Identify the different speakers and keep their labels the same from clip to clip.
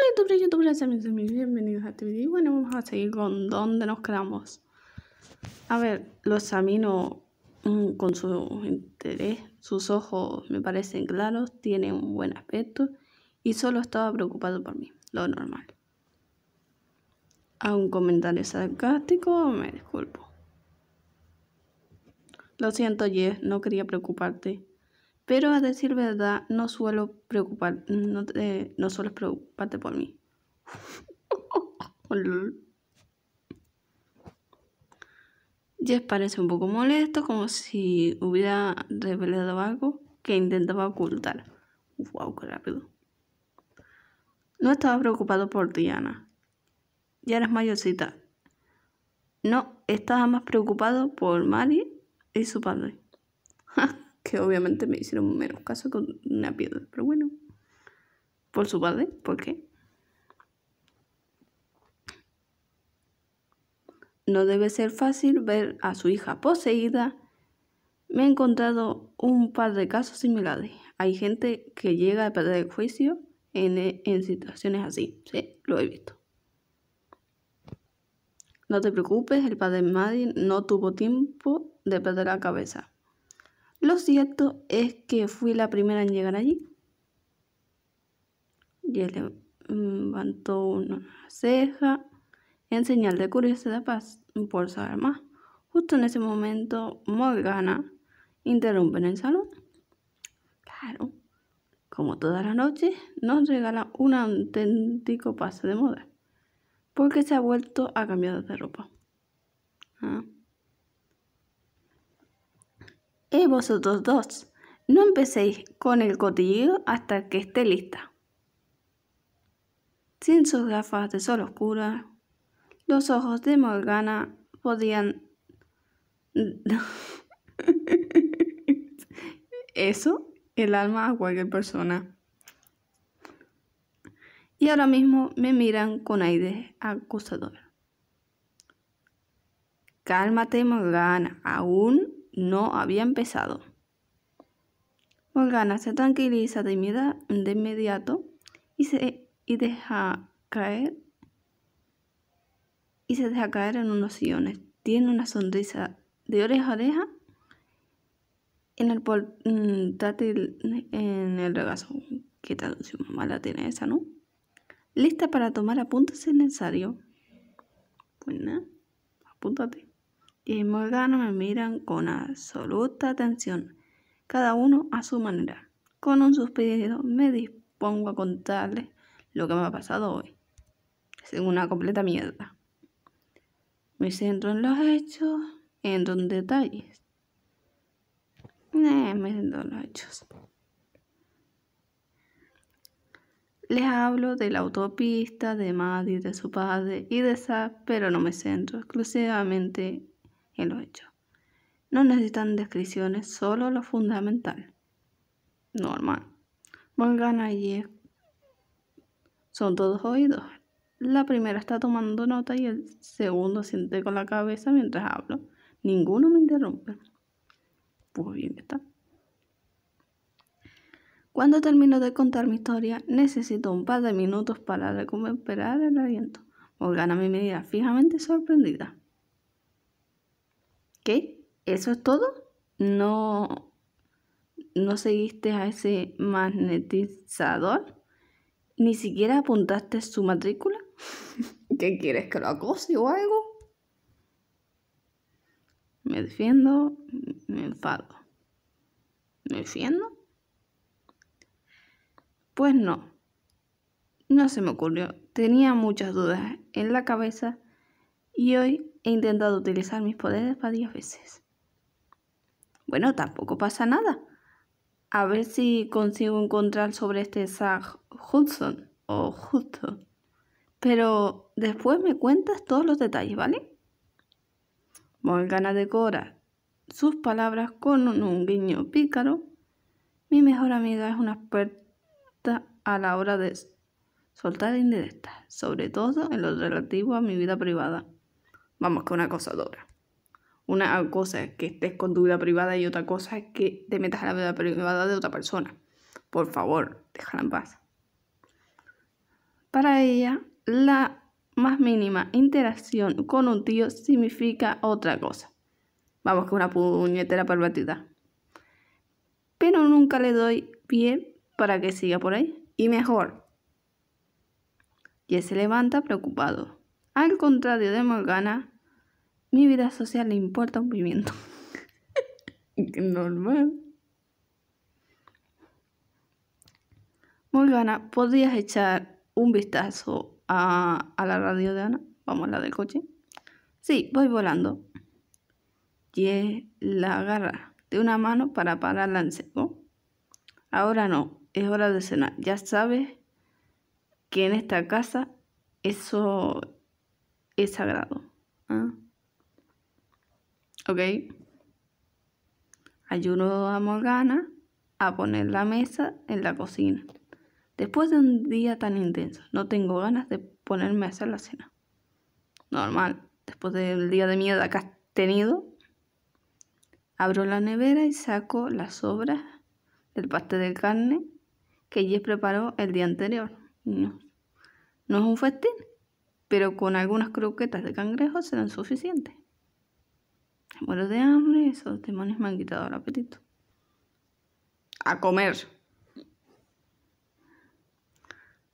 Speaker 1: Hola YouTube, YouTube, gracias bienvenidos a este video. Y bueno, vamos a seguir con donde nos quedamos. A ver, lo examino mm, con su interés. Sus ojos me parecen claros, tienen un buen aspecto y solo estaba preocupado por mí, lo normal. A un comentario sarcástico, me disculpo. Lo siento, Jess, no quería preocuparte pero a decir verdad no suelo preocupar, no, eh, preocuparte por mí. Jess parece un poco molesto, como si hubiera revelado algo que intentaba ocultar. ¡Wow, qué rápido! No estaba preocupado por Diana. Ya eres mayorcita. No, estaba más preocupado por Mari y su padre. que obviamente me hicieron menos caso con una piedra, pero bueno, por su padre, ¿por qué? No debe ser fácil ver a su hija poseída. Me he encontrado un par de casos similares. Hay gente que llega a perder el juicio en, situaciones así. Sí, lo he visto. No te preocupes, el padre Maddie no tuvo tiempo de perder la cabeza. Lo cierto es que fui la primera en llegar allí. Y él levantó una ceja en señal de curiosidad por saber más. Justo en ese momento, Morgana interrumpe en el salón. Claro, como todas las noches, nos regala un auténtico pase de moda, porque se ha vuelto a cambiar de ropa. Ah. Y vosotros dos, no empecéis con el cotilleo hasta que esté lista. Sin sus gafas de sol oscura, los ojos de Morgana podían... Eso, el alma a cualquier persona. Y ahora mismo me miran con aire acusador. Cálmate, Morgana, aún no había empezado. Morgana se tranquiliza de, inmediato y, se, y deja caer y se deja caer en unos sillones. Tiene una sonrisa de oreja a oreja en el mm, en el regazo. ¿Qué tal si mamá la tiene esa, no? Lista para tomar apuntes si es necesario. Pues nada, apúntate y Morgana me miran con absoluta atención, cada uno a su manera. Con un suspiro me dispongo a contarles lo que me ha pasado hoy. Es una completa mierda. Me centro en los hechos, entro en detalles. Eh, me centro en los hechos. Les hablo de la autopista, de Maddie, de su padre y de Zach, pero no me centro exclusivamente no necesitan descripciones, solo lo fundamental. Normal. Volgan allí son todos oídos. La primera está tomando nota y el segundo siente con la cabeza mientras hablo. Ninguno me interrumpe. Pues bien está. Cuando termino de contar mi historia, necesito un par de minutos para recuperar el aliento. Morgana me mira fijamente sorprendida. ¿Eso es todo? ¿No, no seguiste a ese magnetizador? ¿Ni siquiera apuntaste su matrícula? ¿Qué quieres que lo acose o algo? Me defiendo, me enfado. ¿Me defiendo? Pues no. No se me ocurrió. Tenía muchas dudas en la cabeza y hoy He intentado utilizar mis poderes varias veces. Bueno, tampoco pasa nada. A ver si consigo encontrar sobre este Zach Hudson o Hudson. Pero después me cuentas todos los detalles, ¿vale? Morgana decora sus palabras con un guiño pícaro. Mi mejor amiga es una experta a la hora de soltar indirectas, sobre todo en lo relativo a mi vida privada. Vamos, que una cosa dura. Una cosa es que estés con tu vida privada y otra cosa es que te metas a la vida privada de otra persona. Por favor, déjala en paz. Para ella, la más mínima interacción con un tío significa otra cosa. Vamos, que una puñetera pervertida. Pero nunca le doy pie para que siga por ahí. Y mejor. Y se levanta preocupado. Al contrario de Morgana, mi vida social le importa un pimiento. Normal. Morgana, ¿podrías echar un vistazo a, la radio de Ana? Vamos, la del coche. Sí, voy volando. Y la agarra de una mano para parar el seco. Ahora no, es hora de cenar. Ya sabes que en esta casa eso es sagrado. ¿ah? ¿Ok? Ayudo a Morgana a poner la mesa en la cocina. Después de un día tan intenso, no tengo ganas de ponerme a hacer la cena. Normal, después del día de miedo que has tenido, abro la nevera y saco las sobras del pastel de carne que Jess preparó el día anterior. No, no es un festín, pero con algunas croquetas de cangrejo serán suficientes. Me muero de hambre esos demonios me han quitado el apetito. A comer.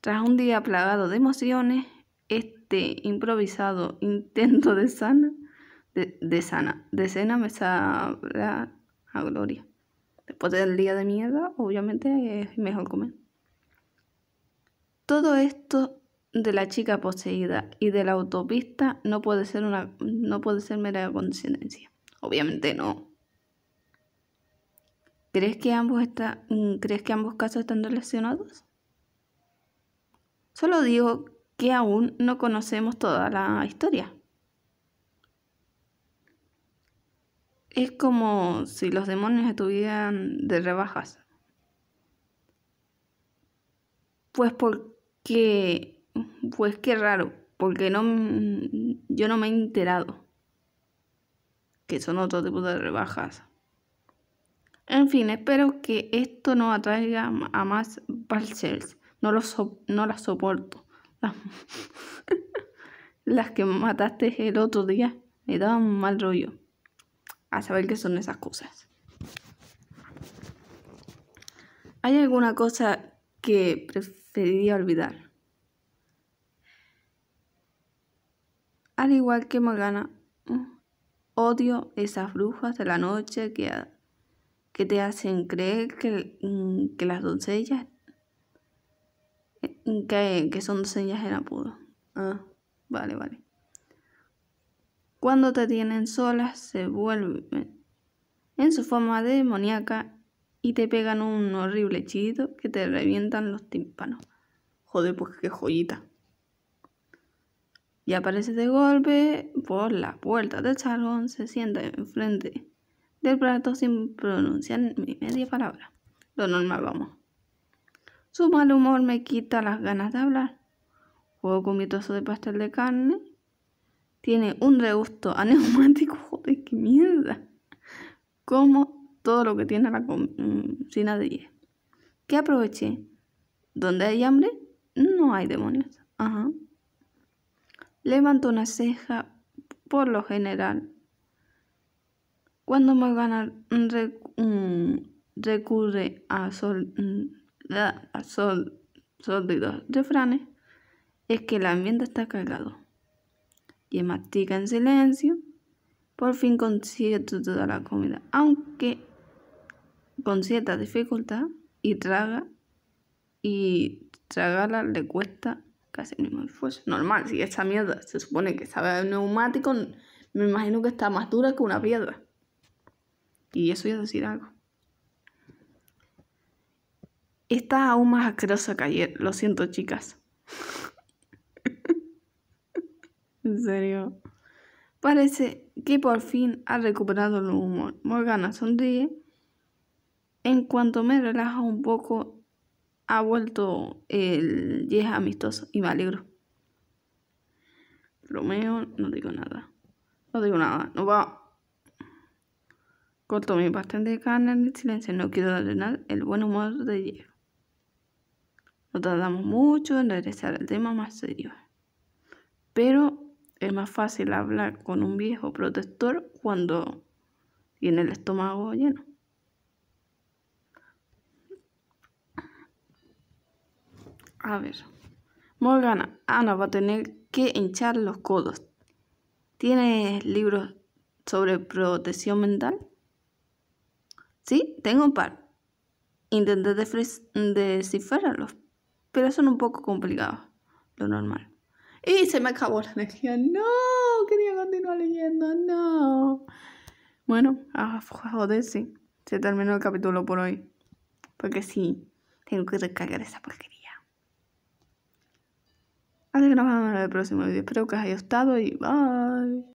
Speaker 1: Tras un día plagado de emociones, este improvisado intento de sana, de, sana, de cena me sabrá a gloria. Después del día de mierda, obviamente es mejor comer. Todo esto de la chica poseída y de la autopista no puede ser una no puede ser mera coincidencia. Obviamente no. ¿Crees que ambos está, mm, crees que ambos casos están relacionados? Solo digo que aún no conocemos toda la historia. Es como si los demonios estuvieran de rebajas. Pues porque pues qué raro, porque no, yo no me he enterado que son otro tipo de rebajas. En fin, espero que esto no atraiga a más parcels. No, lo no las soporto. Las, que mataste el otro día me daban mal rollo. A saber qué son esas cosas. ¿Hay alguna cosa que preferiría olvidar? Al igual que Magana, mm, odio esas brujas de la noche que, que te hacen creer que, mm, que las doncellas mm, que, son doncellas en apuro. Ah, vale, vale. Cuando te tienen solas, se vuelven en su forma demoníaca y te pegan un horrible chido que te revientan los tímpanos. Joder, pues qué joyita y aparece de golpe por la puerta del salón, se sienta enfrente del plato sin pronunciar ni media palabra. Lo normal, vamos. Su mal humor me quita las ganas de hablar. Juego con mi trozo de pastel de carne. Tiene un regusto a neumático. Joder, qué mierda. Como todo lo que tiene la cocina de 10. ¿Qué aproveché? ¿Donde hay hambre? No hay demonios. Ajá. Levanto una ceja por lo general. Cuando Morgana mm, mm, recurre a, sol mm, a sol refranes, es que el ambiente está cargado. Y mastica en silencio. Por fin consigue toda la comida, aunque con cierta dificultad y traga y tragarla le cuesta casi el mismo esfuerzo. Normal, si esta mierda se supone que sabe neumático, me imagino que está más dura que una piedra. Y eso ya es decir algo. Está aún más asquerosa que ayer. Lo siento, chicas. en serio. Parece que por fin ha recuperado el humor. Morgana sonríe. En cuanto me relaja un poco, ha vuelto el 10 amistoso y me alegro. Romeo, no digo nada. No digo nada, no va. Corto mi bastante de carne en silencio, no quiero arruinar el buen humor de Jeff. No tardamos mucho en regresar al tema más serio. Pero es más fácil hablar con un viejo protector cuando tiene el estómago lleno. A ver. Morgana, Ana va a tener que hinchar los codos. ¿Tienes libros sobre protección mental? Sí, tengo un par. Intenté descifrarlos, pero son un poco complicados, lo normal. Y se me acabó la energía. No, quería continuar leyendo, no. Bueno, ah, joder, sí. Se terminó el capítulo por hoy. Porque sí, tengo que recargar esa porquería. Así que nos vemos en el próximo vídeo. Espero que os haya gustado y bye.